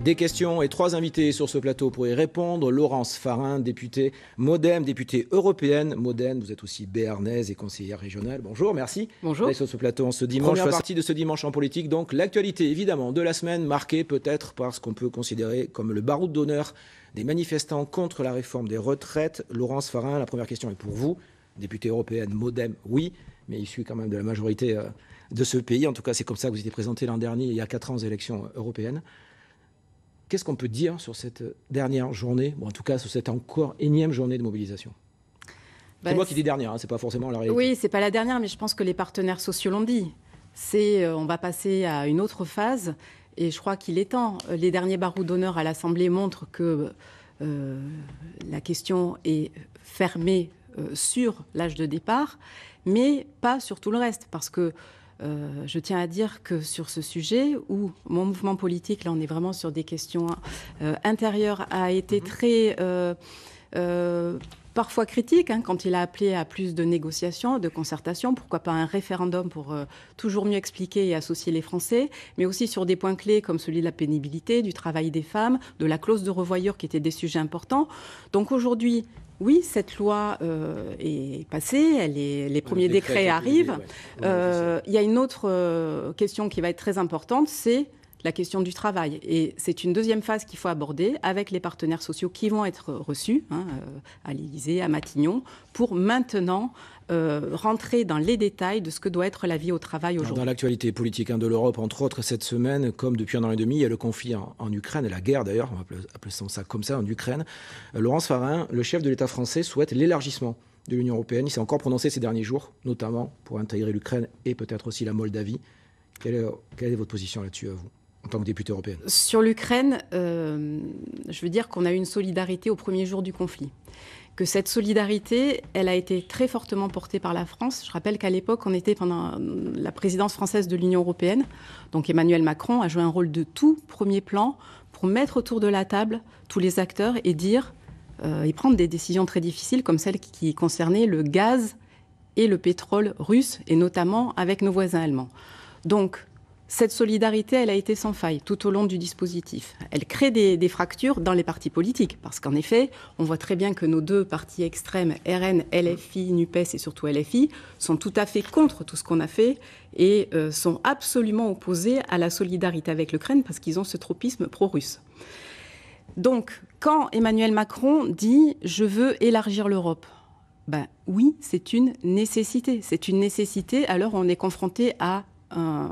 des questions et trois invités sur ce plateau pour y répondre. Laurence Farin, députée Modem, députée européenne Modem. Vous êtes aussi béarnaise et conseillère régionale. Bonjour, merci. Bonjour. sur ce plateau ce dimanche. Première partie de ce dimanche en politique, donc l'actualité évidemment de la semaine marquée peut-être par ce qu'on peut considérer comme le baroud d'honneur des manifestants contre la réforme des retraites. Laurence Farin, la première question est pour vous. Députée européenne Modem, oui, mais issue quand même de la majorité euh, de ce pays. En tout cas, c'est comme ça que vous étiez présenté l'an dernier, il y a quatre ans, aux élections européennes. Qu'est-ce qu'on peut dire sur cette dernière journée, ou en tout cas sur cette encore énième journée de mobilisation c'est bah, moi qui dis dernière, hein, c'est pas forcément la réalité. Oui, c'est pas la dernière, mais je pense que les partenaires sociaux l'ont dit. C'est, euh, on va passer à une autre phase, et je crois qu'il est temps. Euh, les derniers barreaux d'honneur à l'Assemblée montrent que euh, la question est fermée sur l'âge de départ, mais pas sur tout le reste, parce que euh, je tiens à dire que sur ce sujet, où mon mouvement politique, là on est vraiment sur des questions euh, intérieures, a été mhm. très... Euh, parfois critique hein, quand il a appelé à plus de négociations, de concertations, pourquoi pas un référendum pour toujours mieux expliquer et associer les Français, mais aussi sur des points clés comme celui de la pénibilité, du travail des femmes, de la clause de revoyure qui étaient des sujets importants. Donc aujourd'hui, oui, cette loi euh, est passée, elle est, les premiers décrets, arrivent. Euh, il y a une autre euh, question qui va être très importante, c'est la question du travail. Et c'est une deuxième phase qu'il faut aborder avec les partenaires sociaux qui vont être reçus hein, euh, à l'Élysée, à Matignon, pour maintenant euh, rentrer dans les détails de ce que doit être la vie au travail aujourd'hui. Dans l'actualité politique hein, de l'Europe, entre autres, cette semaine, comme depuis un an et demi, il y a le conflit en, Ukraine, et la guerre d'ailleurs, on appeler ça comme ça, en Ukraine. Euh, Laurence Farin, le chef de l'État français, souhaite l'élargissement de l'Union européenne. Il s'est encore prononcé ces derniers jours, notamment pour intégrer l'Ukraine et peut-être aussi la Moldavie. Quelle quelle est votre position là-dessus à vous en tant que députée européenne Sur l'Ukraine, euh, je veux dire qu'on a eu une solidarité au premier jour du conflit. Que cette solidarité, elle a été très fortement portée par la France. Je rappelle qu'à l'époque, on était pendant la présidence française de l'Union européenne. Donc Emmanuel Macron a joué un rôle de tout premier plan pour mettre autour de la table tous les acteurs et dire euh, et prendre des décisions très difficiles comme celles qui concernaient le gaz et le pétrole russe, et notamment avec nos voisins allemands. Donc, cette solidarité, elle a été sans faille tout au long du dispositif. Elle crée des, fractures dans les partis politiques, parce qu'en effet, on voit très bien que nos deux partis extrêmes, RN, LFI, NUPES et surtout LFI, sont tout à fait contre tout ce qu'on a fait et euh, sont absolument opposés à la solidarité avec l'Ukraine, parce qu'ils ont ce tropisme pro-russe. Donc, quand Emmanuel Macron dit ⁇ Je veux élargir l'Europe ⁇ ben oui, c'est une nécessité. C'est une nécessité alors on est confronté à euh,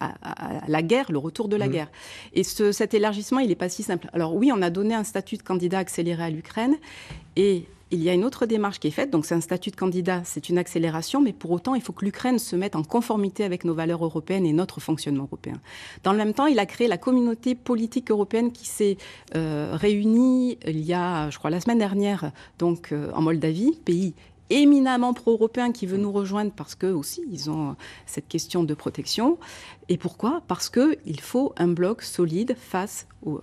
à, la guerre, le retour de la mhm. guerre. Et ce, cet élargissement, il n'est pas si simple. Alors oui, on a donné un statut de candidat accéléré à l'Ukraine et il y a une autre démarche qui est faite, donc c'est un statut de candidat, c'est une accélération, mais pour autant, il faut que l'Ukraine se mette en conformité avec nos valeurs européennes et notre fonctionnement européen. Dans le même temps, il a créé la communauté politique européenne qui s'est euh, réunie il y a, je crois, la semaine dernière, donc euh, en Moldavie, pays éminemment pro-européen qui veut nous rejoindre parce que aussi ils ont euh, cette question de protection. Et pourquoi Parce qu'il faut un bloc solide face aux,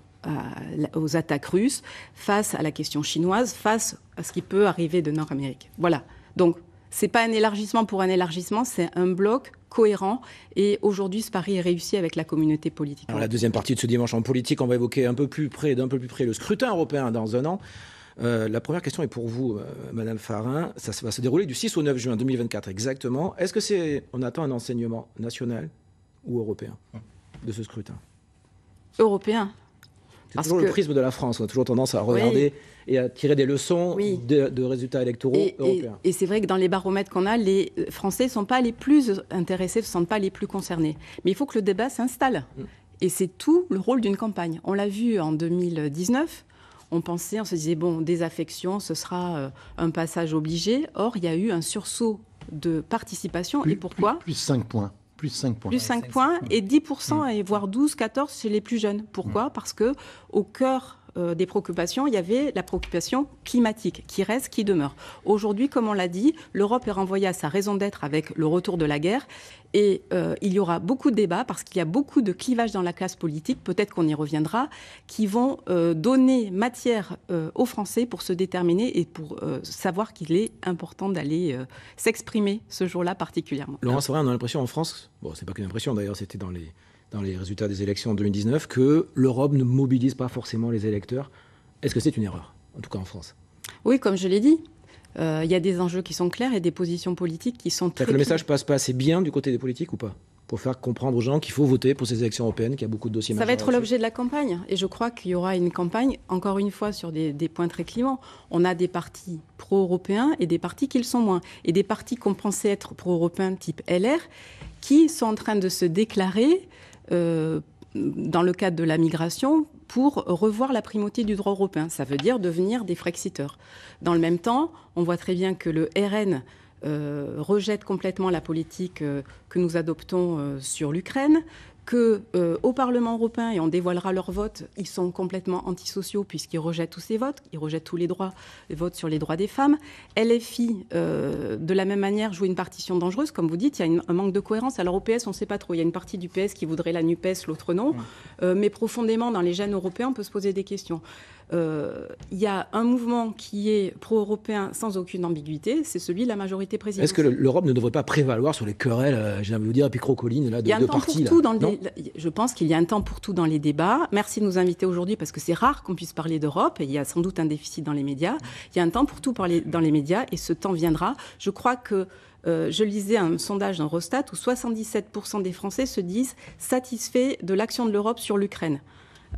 attaques russes, face à la question chinoise, face à ce qui peut arriver de Nord-Amérique. Voilà. Donc c'est pas un élargissement pour un élargissement, c'est un bloc cohérent. Et aujourd'hui, ce pari est réussi avec la communauté politique. la deuxième partie de ce dimanche en politique, on va évoquer un peu plus près, d'un peu plus près le scrutin européen dans un an. Euh, la première question est pour vous, euh, Madame Farin. Ça va se dérouler du 6 au 9 juin 2024 exactement. Est-ce que c'est, on attend un enseignement national ou européen de ce scrutin Européen. C'est toujours le prisme de la France. On a toujours tendance à regarder et à tirer des leçons de, résultats électoraux européens. Et, et c'est vrai que dans les baromètres qu'on a, les Français ne sont pas les plus intéressés, ne sentent pas les plus concernés. Mais il faut que le débat s'installe. Mm. Et c'est tout le rôle d'une campagne. On l'a vu en 2019 on pensait, on se disait, bon, désaffection, ce sera euh, un passage obligé. Or, il y a eu un sursaut de participation. et pourquoi plus, 5 points. Plus 5 points. Plus 5 points et 10%, mm. et voire 12, 14 chez les plus jeunes. Pourquoi mm. Parce que au cœur euh, des préoccupations, il y avait la préoccupation climatique qui reste, qui demeure. Aujourd'hui, comme on l'a dit, l'Europe est renvoyée à sa raison d'être avec le retour de la guerre. Et euh, il y aura beaucoup de débats parce qu'il y a beaucoup de clivages dans la classe politique, peut-être qu'on y reviendra, qui vont euh, donner matière aux Français pour se déterminer et pour savoir qu'il est important d'aller s'exprimer ce jour-là particulièrement. Laurent, c'est vrai, on a l'impression en France, bon, c'est pas qu'une impression d'ailleurs, c'était dans les dans les résultats des élections en 2019 que l'Europe ne mobilise pas forcément les électeurs. Est-ce que c'est une erreur, en tout cas en France Oui, comme je l'ai dit, euh, il y a des enjeux qui sont clairs et des positions politiques qui sont très. Que le message passe pas assez bien du côté des politiques ou pas pour faire comprendre aux gens qu'il faut voter pour ces élections européennes, qu'il y a beaucoup de dossiers. Ça va être l'objet de la campagne. Et je crois qu'il y aura une campagne, encore une fois, sur des, des points très clivants. On a des partis pro-européens et des partis qui le sont moins. Et des partis qu'on pensait être pro-européens type LR, qui sont en train de se déclarer euh, dans le cadre de la migration pour revoir la primauté du droit européen. Ça veut dire devenir des frexiteurs. Dans le même temps, on voit très bien que le RN euh, rejette complètement la politique euh, que nous adoptons sur l'Ukraine, que euh, au Parlement européen, et on dévoilera leur vote, ils sont complètement antisociaux puisqu'ils rejettent tous ces votes, ils rejettent tous les droits, les votes sur les droits des femmes. LFI, euh, de la même manière, joue une partition dangereuse. Comme vous dites, il y a un manque de cohérence. Alors au PS, on ne sait pas trop. Il y a une partie du PS qui voudrait la NUPES, l'autre non. Mmh. Euh, mais profondément, dans les jeunes européens, on peut se poser des questions. Euh, il y a un mouvement qui est pro-européen sans aucune ambiguïté, c'est celui de la majorité présidentielle. Est-ce que l'Europe ne devrait pas prévaloir sur les querelles, euh, j'ai envie de vous dire, picrocolines là, de, de temps Je pense qu'il y a un temps pour tout dans les débats. Merci de nous inviter aujourd'hui parce que c'est rare qu'on puisse parler d'Europe et il y a sans doute un déficit dans les médias. Il y a un temps pour tout parler dans les médias et ce temps viendra. Je crois que euh, je lisais un sondage dans Rostat où 77% des Français se disent satisfaits de l'action de l'Europe sur l'Ukraine.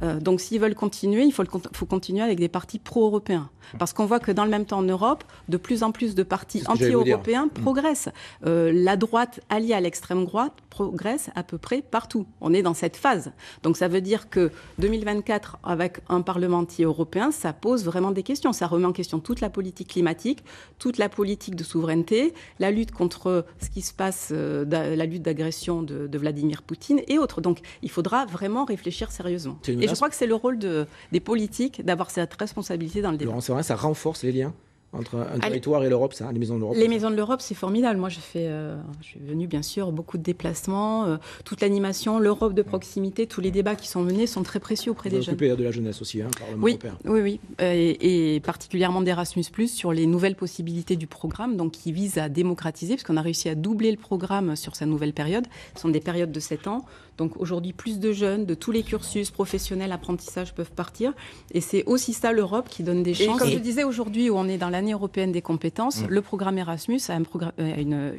Euh, donc s'ils veulent continuer, il faut, faut, continuer avec des partis pro-européens. Hum. Parce qu'on voit que dans le même temps en Europe, de plus en plus de partis anti-européens hum. progressent. Euh, la droite alliée à l'extrême droite progresse à peu près partout. On est dans cette phase. Donc ça veut dire que 2024, avec un parlement anti-européen, ça pose vraiment des questions. Ça remet en question toute la politique climatique, toute la politique de souveraineté, la lutte contre ce qui se passe, euh, la lutte d'agression de, de, Vladimir Poutine et autres. Donc il faudra vraiment réfléchir sérieusement je crois que c'est le rôle des politiques d'avoir cette responsabilité dans le débat. Laurent ça renforce les liens entre un territoire et l'Europe, ça, les Maisons de l'Europe. Les Maisons de l'Europe, c'est formidable. Moi, je, fais, euh, je suis venu bien sûr, beaucoup de déplacements, euh, toute l'animation, l'Europe de proximité, tous les débats qui sont menés sont très précieux auprès des jeunes. Vous de la jeunesse aussi, hein, Parlement oui, Oui, oui, euh, et, particulièrement d'Erasmus+, sur les nouvelles possibilités du programme, donc qui vise à démocratiser, puisqu'on qu'on a réussi à doubler le programme sur sa nouvelle période. Ce sont des périodes de 7 ans. Donc aujourd'hui, plus de jeunes de tous les cursus professionnels, apprentissage peuvent partir. Et c'est aussi ça l'Europe qui donne des chances. comme je disais, aujourd'hui, où on est dans la européenne des compétences, mm. le programme Erasmus a, un euh,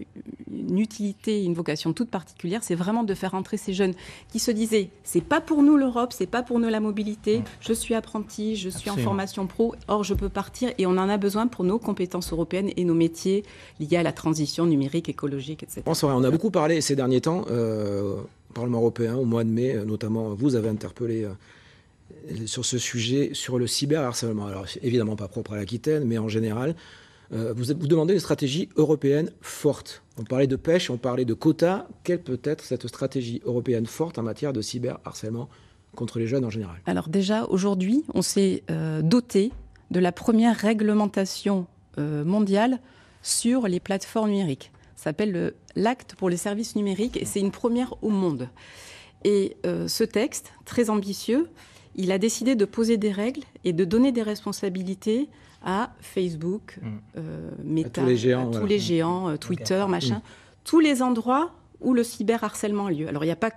une, utilité, une vocation toute particulière. C'est vraiment de faire entrer ces jeunes qui se disaient c'est pas pour nous l'Europe, c'est pas pour nous la mobilité. Mm. Je suis apprenti, je suis en formation pro, or je peux partir et on en a besoin pour nos compétences européennes et nos métiers liés à la transition numérique, écologique, etc. on a beaucoup parlé ces derniers temps. Euh, au Parlement européen, au mois de mai, euh, notamment, vous avez interpellé sur ce sujet, sur le cyberharcèlement. Alors, évidemment, pas propre à l'Aquitaine, mais en général, euh, vous, vous, demandez une stratégie européenne forte. On parlait de pêche, on parlait de quotas. Quelle peut être cette stratégie européenne forte en matière de cyberharcèlement contre les jeunes en général Alors déjà, aujourd'hui, on s'est euh, doté de la première réglementation euh, mondiale sur les plateformes numériques. Ça s'appelle l'acte pour les services numériques et c'est une première au monde. Et ce texte, très ambitieux, il a décidé de poser des règles et de donner des responsabilités à Facebook, mm. euh, Meta, tous les géants, mm. euh, Twitter, machin, mm. tous les endroits où le cyberharcèlement a lieu. Alors, il a pas.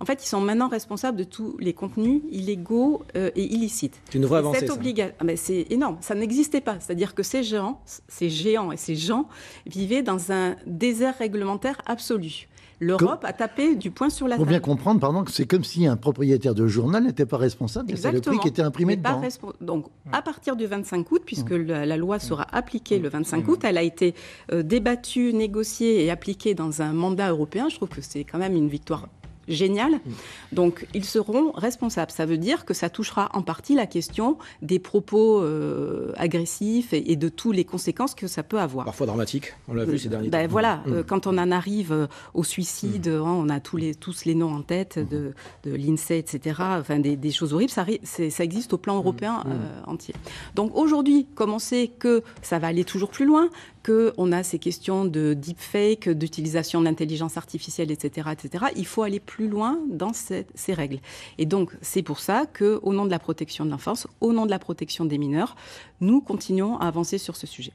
En fait, ils sont maintenant responsables de tous les contenus illégaux euh, et illicites. C'est Cette ah, c'est énorme. Ça n'existait pas. C'est-à-dire que ces géants, ces géants et ces gens vivaient dans un désert réglementaire absolu. L'Europe a tapé du poing sur la table. Pour bien comprendre, pardon, que c'est comme si un propriétaire de journal n'était pas responsable, c'est le prix qui était imprimé dedans. Donc, à partir du 25 août, puisque la, loi sera appliquée le 25 août, elle a été euh, débattue, négociée et appliquée dans un mandat européen. Je trouve que c'est quand même une victoire génial. Donc ils seront responsables. Ça veut dire que ça touchera en partie la question des propos euh, agressifs et, de toutes les conséquences que ça peut avoir. Parfois dramatique, on l'a vu ces derniers ben, temps. Voilà, mm. euh, quand on en arrive euh, au suicide, mm. hein, on a tous les, tous les noms en tête de, mm. de l'INSEE, etc. Enfin, des, choses horribles, ça, ça, existe au plan européen entier. Donc aujourd'hui, comme on sait que ça va aller toujours plus loin, qu'on a ces questions de deepfake, d'utilisation d'intelligence artificielle, etc., etc., il faut aller plus plus loin dans ces, règles. Et donc, c'est pour ça que, au nom de la protection de l'enfance, au nom de la protection des mineurs, nous continuons à avancer sur ce sujet.